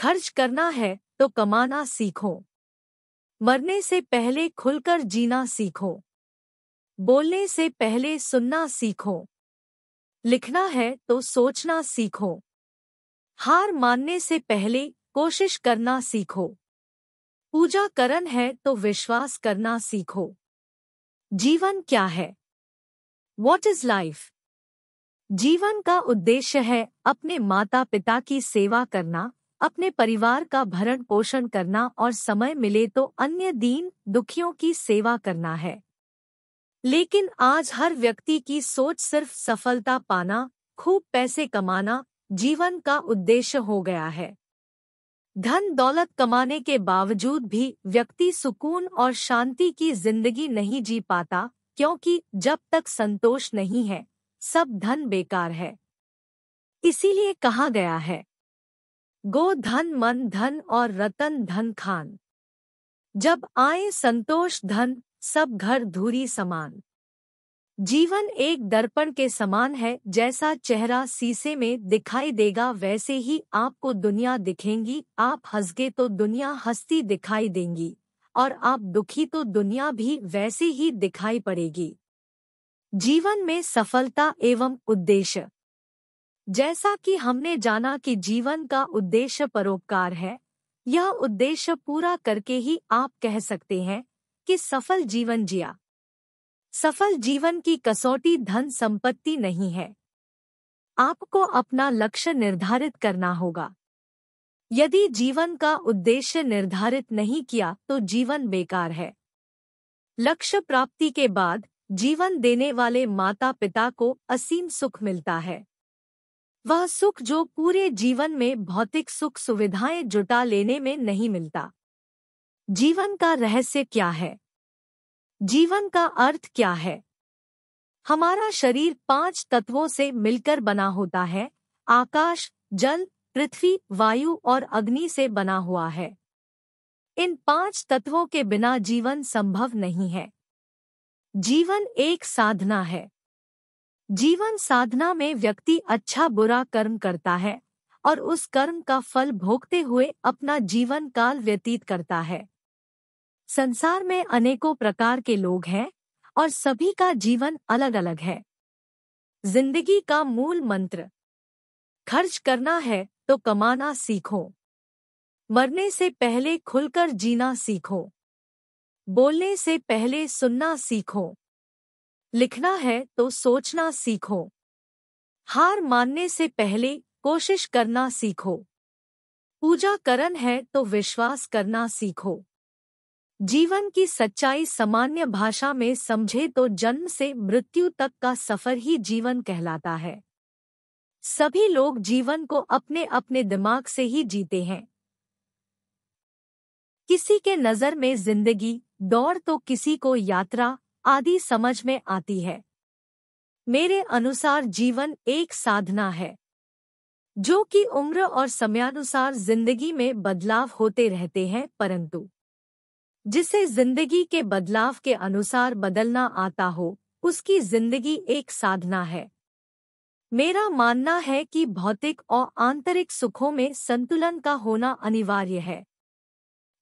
खर्च करना है तो कमाना सीखो मरने से पहले खुलकर जीना सीखो बोलने से पहले सुनना सीखो लिखना है तो सोचना सीखो हार मानने से पहले कोशिश करना सीखो पूजा करण है तो विश्वास करना सीखो जीवन क्या है वॉट इज लाइफ जीवन का उद्देश्य है अपने माता पिता की सेवा करना अपने परिवार का भरण पोषण करना और समय मिले तो अन्य दीन दुखियों की सेवा करना है लेकिन आज हर व्यक्ति की सोच सिर्फ सफलता पाना खूब पैसे कमाना जीवन का उद्देश्य हो गया है धन दौलत कमाने के बावजूद भी व्यक्ति सुकून और शांति की जिंदगी नहीं जी पाता क्योंकि जब तक संतोष नहीं है सब धन बेकार है इसीलिए कहा गया है गो धन मन धन और रतन धन खान जब आए संतोष धन सब घर धूरी समान जीवन एक दर्पण के समान है जैसा चेहरा सीसे में दिखाई देगा वैसे ही आपको दुनिया दिखेंगी आप हंसगे तो दुनिया हंसती दिखाई देंगी और आप दुखी तो दुनिया भी वैसे ही दिखाई पड़ेगी जीवन में सफलता एवं उद्देश्य जैसा कि हमने जाना कि जीवन का उद्देश्य परोपकार है यह उद्देश्य पूरा करके ही आप कह सकते हैं कि सफल जीवन जिया सफल जीवन की कसौटी धन संपत्ति नहीं है आपको अपना लक्ष्य निर्धारित करना होगा यदि जीवन का उद्देश्य निर्धारित नहीं किया तो जीवन बेकार है लक्ष्य प्राप्ति के बाद जीवन देने वाले माता पिता को असीम सुख मिलता है वह सुख जो पूरे जीवन में भौतिक सुख सुविधाएं जुटा लेने में नहीं मिलता जीवन का रहस्य क्या है जीवन का अर्थ क्या है हमारा शरीर पांच तत्वों से मिलकर बना होता है आकाश जल पृथ्वी वायु और अग्नि से बना हुआ है इन पांच तत्वों के बिना जीवन संभव नहीं है जीवन एक साधना है जीवन साधना में व्यक्ति अच्छा बुरा कर्म करता है और उस कर्म का फल भोगते हुए अपना जीवन काल व्यतीत करता है संसार में अनेकों प्रकार के लोग हैं और सभी का जीवन अलग-अलग है जिंदगी का मूल मंत्र खर्च करना है तो कमाना सीखो मरने से पहले खुलकर जीना सीखो बोलने से पहले सुनना सीखो लिखना है तो सोचना सीखो हार मानने से पहले कोशिश करना सीखो पूजा करण है तो विश्वास करना सीखो जीवन की सच्चाई सामान्य भाषा में समझे तो जन्म से मृत्यु तक का सफर ही जीवन कहलाता है सभी लोग जीवन को अपने अपने दिमाग से ही जीते हैं किसी के नज़र में जिंदगी दौड़ तो किसी को यात्रा आदि समझ में आती है मेरे अनुसार जीवन एक साधना है जो कि उम्र और समयानुसार जिंदगी में बदलाव होते रहते हैं परंतु जिसे जिंदगी के बदलाव के अनुसार बदलना आता हो उसकी जिंदगी एक साधना है मेरा मानना है कि भौतिक और आंतरिक सुखों में संतुलन का होना अनिवार्य है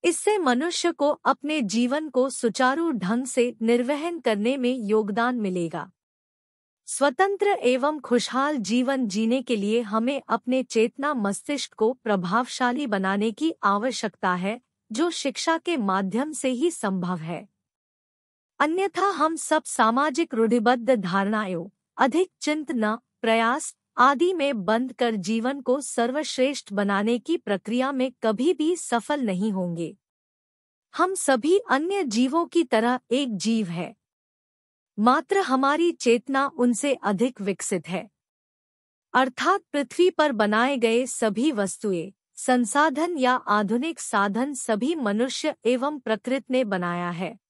इससे मनुष्य को अपने जीवन को सुचारू ढंग से निर्वहन करने में योगदान मिलेगा स्वतंत्र एवं खुशहाल जीवन जीने के लिए हमें अपने चेतना मस्तिष्क को प्रभावशाली बनाने की आवश्यकता है जो शिक्षा के माध्यम से ही संभव है अन्यथा हम सब सामाजिक रूढ़िबद्ध धारणाओं अधिक चिंतना प्रयास आदि में बंद कर जीवन को सर्वश्रेष्ठ बनाने की प्रक्रिया में कभी भी सफल नहीं होंगे हम सभी अन्य जीवों की तरह एक जीव है मात्र हमारी चेतना उनसे अधिक विकसित है अर्थात पृथ्वी पर बनाए गए सभी वस्तुएं संसाधन या आधुनिक साधन सभी मनुष्य एवं प्रकृति ने बनाया है